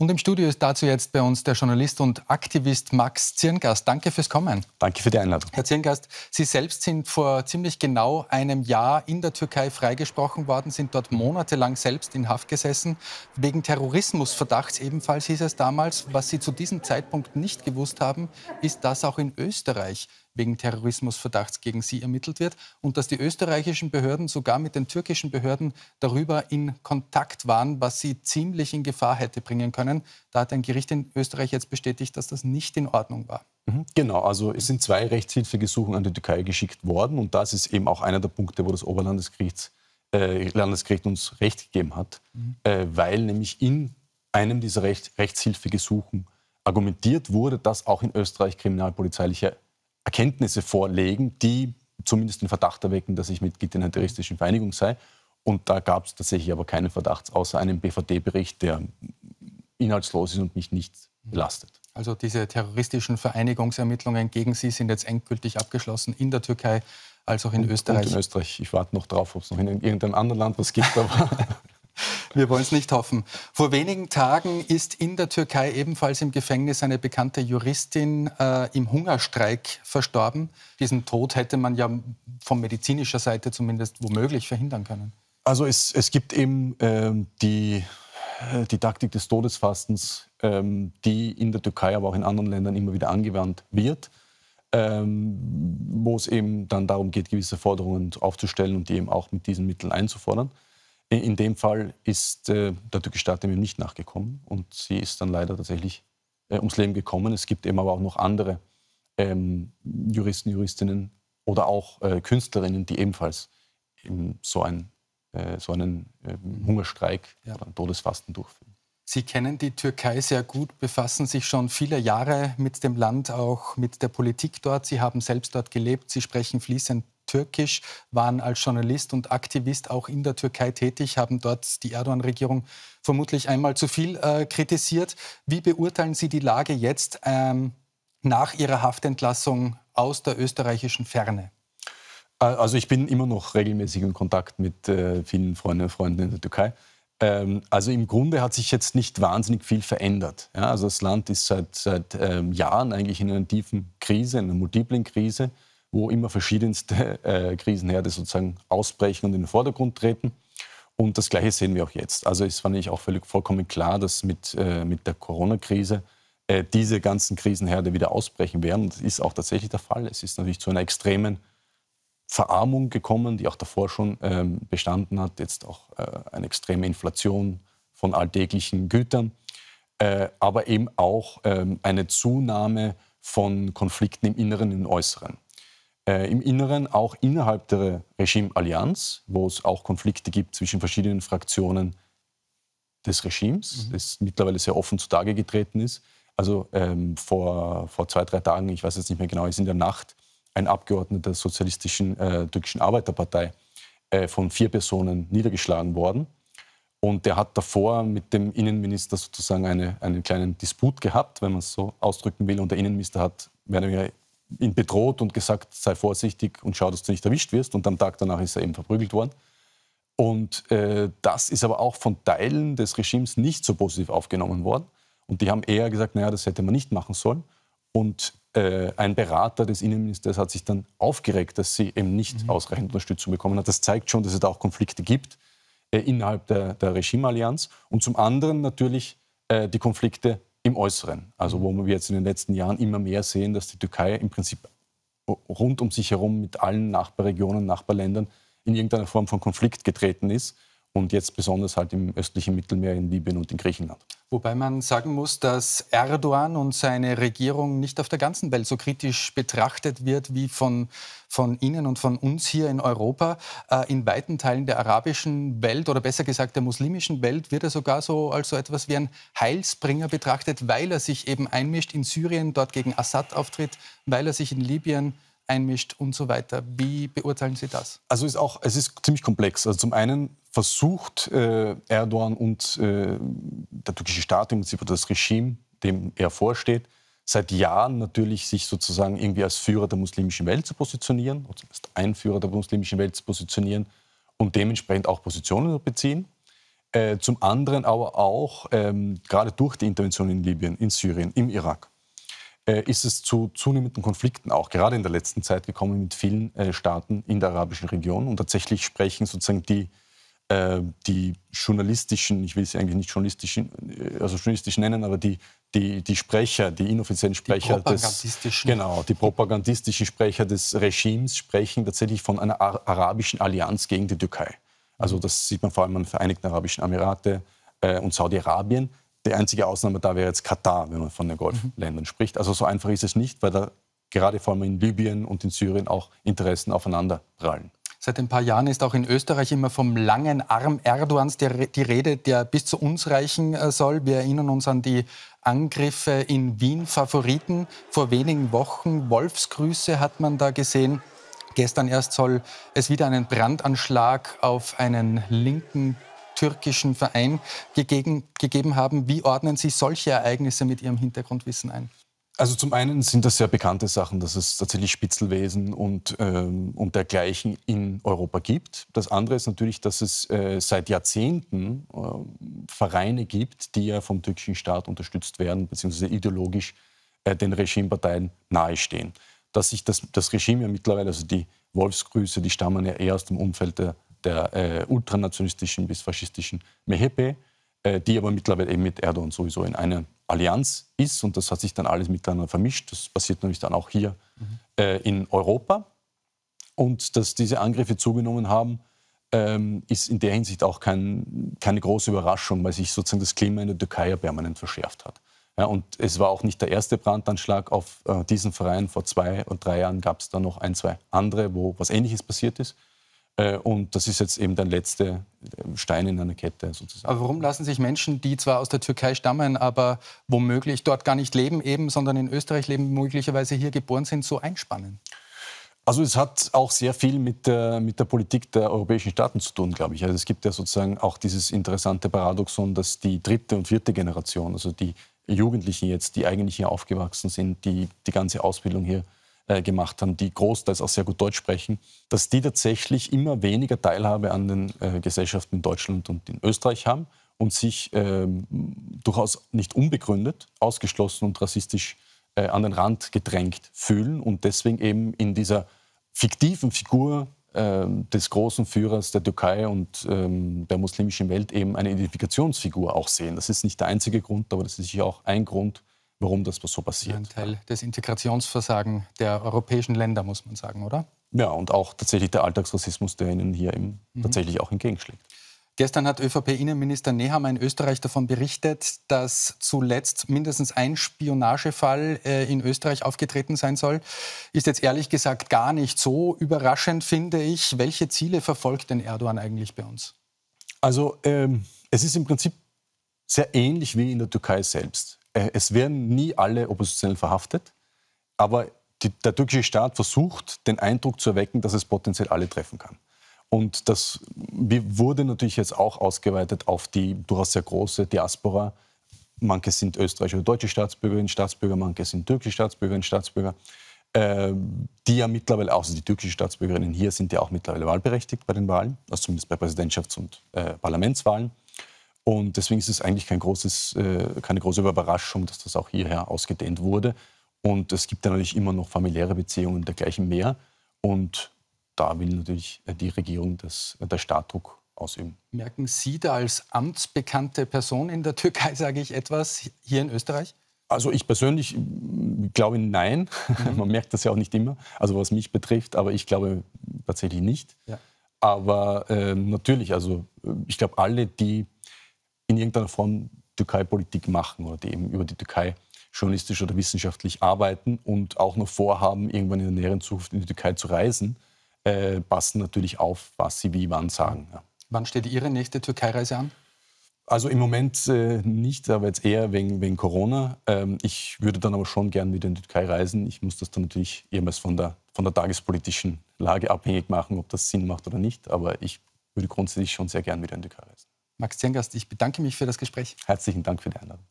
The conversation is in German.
Und im Studio ist dazu jetzt bei uns der Journalist und Aktivist Max Zirngast. Danke fürs Kommen. Danke für die Einladung. Herr Zirngast, Sie selbst sind vor ziemlich genau einem Jahr in der Türkei freigesprochen worden, sind dort monatelang selbst in Haft gesessen, wegen Terrorismusverdachts ebenfalls hieß es damals. Was Sie zu diesem Zeitpunkt nicht gewusst haben, ist, dass auch in Österreich wegen Terrorismusverdachts gegen sie ermittelt wird und dass die österreichischen Behörden sogar mit den türkischen Behörden darüber in Kontakt waren, was sie ziemlich in Gefahr hätte bringen können. Da hat ein Gericht in Österreich jetzt bestätigt, dass das nicht in Ordnung war. Mhm, genau, also es sind zwei Rechtshilfegesuchen an die Türkei geschickt worden und das ist eben auch einer der Punkte, wo das Oberlandesgericht äh, Landesgericht uns Recht gegeben hat, mhm. äh, weil nämlich in einem dieser Recht, Rechtshilfegesuchen argumentiert wurde, dass auch in Österreich kriminalpolizeiliche Erkenntnisse vorlegen, die zumindest den Verdacht erwecken, dass ich Mitglied in einer terroristischen Vereinigung sei. Und da gab es tatsächlich aber keinen Verdacht, außer einem BVD-Bericht, der inhaltslos ist und mich nicht belastet. Also diese terroristischen Vereinigungsermittlungen gegen Sie sind jetzt endgültig abgeschlossen in der Türkei als auch in und, Österreich. Und in Österreich. Ich warte noch drauf, ob es noch in irgendeinem anderen Land was gibt. Aber Wir wollen es nicht hoffen. Vor wenigen Tagen ist in der Türkei ebenfalls im Gefängnis eine bekannte Juristin äh, im Hungerstreik verstorben. Diesen Tod hätte man ja von medizinischer Seite zumindest womöglich verhindern können. Also es, es gibt eben ähm, die äh, die Taktik des Todesfastens, ähm, die in der Türkei, aber auch in anderen Ländern immer wieder angewandt wird, ähm, wo es eben dann darum geht, gewisse Forderungen aufzustellen und die eben auch mit diesen Mitteln einzufordern. In dem Fall ist äh, der türkische Staat dem nicht nachgekommen und sie ist dann leider tatsächlich äh, ums Leben gekommen. Es gibt eben aber auch noch andere ähm, Juristen, Juristinnen oder auch äh, Künstlerinnen, die ebenfalls eben so, ein, äh, so einen ähm, Hungerstreik ja. oder ein Todesfasten durchführen. Sie kennen die Türkei sehr gut, befassen sich schon viele Jahre mit dem Land, auch mit der Politik dort. Sie haben selbst dort gelebt, Sie sprechen fließend türkisch, waren als Journalist und Aktivist auch in der Türkei tätig, haben dort die Erdogan-Regierung vermutlich einmal zu viel äh, kritisiert. Wie beurteilen Sie die Lage jetzt ähm, nach Ihrer Haftentlassung aus der österreichischen Ferne? Äh, also ich bin immer noch regelmäßig in Kontakt mit äh, vielen Freunden und Freunden in der Türkei. Ähm, also im Grunde hat sich jetzt nicht wahnsinnig viel verändert. Ja, also das Land ist seit, seit ähm, Jahren eigentlich in einer tiefen Krise, in einer multiplen Krise wo immer verschiedenste äh, Krisenherde sozusagen ausbrechen und in den Vordergrund treten. Und das Gleiche sehen wir auch jetzt. Also ist, fand ich auch völlig vollkommen klar, dass mit, äh, mit der Corona-Krise äh, diese ganzen Krisenherde wieder ausbrechen werden. Und das ist auch tatsächlich der Fall. Es ist natürlich zu einer extremen Verarmung gekommen, die auch davor schon ähm, bestanden hat. Jetzt auch äh, eine extreme Inflation von alltäglichen Gütern. Äh, aber eben auch ähm, eine Zunahme von Konflikten im Inneren und im Äußeren äh, im Inneren auch innerhalb der Regimeallianz, wo es auch Konflikte gibt zwischen verschiedenen Fraktionen des Regimes, mhm. das mittlerweile sehr offen zutage getreten ist. Also ähm, vor, vor zwei, drei Tagen, ich weiß jetzt nicht mehr genau, ist in der Nacht ein Abgeordneter der Sozialistischen äh, Türkischen Arbeiterpartei äh, von vier Personen niedergeschlagen worden. Und der hat davor mit dem Innenminister sozusagen eine, einen kleinen Disput gehabt, wenn man es so ausdrücken will. Und der Innenminister hat mehr oder weniger ihn bedroht und gesagt, sei vorsichtig und schau, dass du nicht erwischt wirst. Und am Tag danach ist er eben verprügelt worden. Und äh, das ist aber auch von Teilen des Regimes nicht so positiv aufgenommen worden. Und die haben eher gesagt, naja, das hätte man nicht machen sollen. Und äh, ein Berater des Innenministers hat sich dann aufgeregt, dass sie eben nicht mhm. ausreichend Unterstützung bekommen hat. Das zeigt schon, dass es da auch Konflikte gibt äh, innerhalb der, der Regimeallianz. Und zum anderen natürlich äh, die Konflikte im Äußeren. Also wo wir jetzt in den letzten Jahren immer mehr sehen, dass die Türkei im Prinzip rund um sich herum mit allen Nachbarregionen, Nachbarländern in irgendeiner Form von Konflikt getreten ist und jetzt besonders halt im östlichen Mittelmeer, in Libyen und in Griechenland. Wobei man sagen muss, dass Erdogan und seine Regierung nicht auf der ganzen Welt so kritisch betrachtet wird wie von, von Ihnen und von uns hier in Europa. Äh, in weiten Teilen der arabischen Welt oder besser gesagt der muslimischen Welt wird er sogar so als so etwas wie ein Heilsbringer betrachtet, weil er sich eben einmischt in Syrien, dort gegen Assad auftritt, weil er sich in Libyen äh, einmischt und so weiter. Wie beurteilen Sie das? Also ist auch, es ist ziemlich komplex. Also zum einen versucht äh, Erdogan und äh, der türkische Staat, im Prinzip das Regime, dem er vorsteht, seit Jahren natürlich sich sozusagen irgendwie als Führer der muslimischen Welt zu positionieren, oder zumindest ein Führer der muslimischen Welt zu positionieren und dementsprechend auch Positionen zu beziehen. Äh, zum anderen aber auch ähm, gerade durch die Intervention in Libyen, in Syrien, im Irak äh, ist es zu zunehmenden Konflikten auch gerade in der letzten Zeit gekommen mit vielen äh, Staaten in der arabischen Region. Und tatsächlich sprechen sozusagen die, äh, die journalistischen, ich will sie eigentlich nicht journalistischen, also journalistisch nennen, aber die, die, die Sprecher, die inoffiziellen Sprecher die propagandistischen. Des, genau, die propagandistischen Sprecher des Regimes sprechen tatsächlich von einer arabischen Allianz gegen die Türkei. Also das sieht man vor allem an den Vereinigten Arabischen Emirate und Saudi-Arabien. Die einzige Ausnahme da wäre jetzt Katar, wenn man von den Golfländern mhm. spricht. Also so einfach ist es nicht, weil da gerade vor allem in Libyen und in Syrien auch Interessen aufeinander prallen. Seit ein paar Jahren ist auch in Österreich immer vom langen Arm Erdogans die, die Rede, der bis zu uns reichen äh, soll. Wir erinnern uns an die Angriffe in Wien, Favoriten vor wenigen Wochen. Wolfsgrüße hat man da gesehen. Gestern erst soll es wieder einen Brandanschlag auf einen linken türkischen Verein gegeben, gegeben haben. Wie ordnen Sie solche Ereignisse mit Ihrem Hintergrundwissen ein? Also zum einen sind das sehr bekannte Sachen, dass es tatsächlich Spitzelwesen und, ähm, und dergleichen in Europa gibt. Das andere ist natürlich, dass es äh, seit Jahrzehnten äh, Vereine gibt, die ja vom türkischen Staat unterstützt werden, beziehungsweise ideologisch äh, den Regimeparteien nahestehen. Dass sich das, das Regime ja mittlerweile, also die Wolfsgrüße, die stammen ja eher aus dem Umfeld der der äh, ultranationalistischen bis faschistischen MEHP, äh, die aber mittlerweile eben mit Erdogan sowieso in einer Allianz ist und das hat sich dann alles miteinander vermischt. Das passiert nämlich dann auch hier mhm. äh, in Europa. Und dass diese Angriffe zugenommen haben, ähm, ist in der Hinsicht auch kein, keine große Überraschung, weil sich sozusagen das Klima in der Türkei ja permanent verschärft hat. Ja, und es war auch nicht der erste Brandanschlag auf äh, diesen Verein. Vor zwei und drei Jahren gab es da noch ein, zwei andere, wo was Ähnliches passiert ist. Äh, und das ist jetzt eben der letzte äh, Stein in einer Kette sozusagen. Aber warum lassen sich Menschen, die zwar aus der Türkei stammen, aber womöglich dort gar nicht leben, eben, sondern in Österreich leben, möglicherweise hier geboren sind, so einspannen? Also es hat auch sehr viel mit der, mit der Politik der europäischen Staaten zu tun, glaube ich. Also es gibt ja sozusagen auch dieses interessante Paradoxon, dass die dritte und vierte Generation, also die Jugendlichen jetzt, die eigentlich hier aufgewachsen sind, die die ganze Ausbildung hier äh, äh, gemacht haben, die großteils auch sehr gut Deutsch sprechen, dass die tatsächlich immer weniger Teilhabe an den äh, Gesellschaften in Deutschland und in Österreich haben und sich ähm, durchaus nicht unbegründet ausgeschlossen und rassistisch äh, an den Rand gedrängt fühlen und deswegen eben in dieser fiktiven Figur ähm, des großen Führers der Türkei und ähm, der muslimischen Welt eben eine Identifikationsfigur auch sehen. Das ist nicht der einzige Grund, aber das ist sicher auch ein Grund, warum das so passiert. Ein Teil des Integrationsversagen der europäischen Länder, muss man sagen, oder? Ja, und auch tatsächlich der Alltagsrassismus, der ihnen hier eben mhm. tatsächlich auch entgegenschlägt. Gestern hat ÖVP-Innenminister Nehammer in Österreich davon berichtet, dass zuletzt mindestens ein Spionagefall äh, in Österreich aufgetreten sein soll. Ist jetzt ehrlich gesagt gar nicht so überraschend, finde ich. Welche Ziele verfolgt denn Erdogan eigentlich bei uns? Also ähm, es ist im Prinzip sehr ähnlich wie in der Türkei selbst. Äh, es werden nie alle Oppositionellen verhaftet, aber die, der türkische Staat versucht, den Eindruck zu erwecken, dass es potenziell alle treffen kann. Und das wurde natürlich jetzt auch ausgeweitet auf die durchaus sehr große Diaspora. Manche sind österreichische oder deutsche Staatsbürgerinnen, Staatsbürger, manche sind türkische Staatsbürgerinnen, Staatsbürger, äh, die ja mittlerweile, außer also die türkischen Staatsbürgerinnen hier, sind ja auch mittlerweile wahlberechtigt bei den Wahlen, also zumindest bei Präsidentschafts- und äh, Parlamentswahlen. Und deswegen ist es eigentlich kein großes, äh, keine große Überraschung, dass das auch hierher ausgedehnt wurde. Und es gibt dann natürlich immer noch familiäre Beziehungen und dergleichen mehr. Und da will natürlich äh, die Regierung, dass äh, der Staat ausüben. Merken Sie da als amtsbekannte Person in der Türkei, sage ich etwas, hier in Österreich? Also ich persönlich mm, glaube nein. Mhm. Man merkt das ja auch nicht immer, also was mich betrifft, aber ich glaube tatsächlich nicht. Ja. Aber äh, natürlich, also ich glaube, alle, die in irgendeiner Form Türkei-Politik machen oder die eben über die Türkei journalistisch oder wissenschaftlich arbeiten und auch noch vorhaben, irgendwann in der näheren Zukunft in die Türkei zu reisen, äh, passen natürlich auf, was sie wie wann sagen. Ja. Wann steht Ihre nächste Türkei-Reise an? Also im Moment äh, nicht, aber jetzt eher wegen, wegen Corona. Ähm, ich würde dann aber schon gern wieder in die Türkei reisen. Ich muss das dann natürlich ehemals von der, von der tagespolitischen Lage abhängig machen, ob das Sinn macht oder nicht. Aber ich würde grundsätzlich schon sehr gern wieder in die Türkei reisen. Max Zengast, ich bedanke mich für das Gespräch. Herzlichen Dank für die Einladung.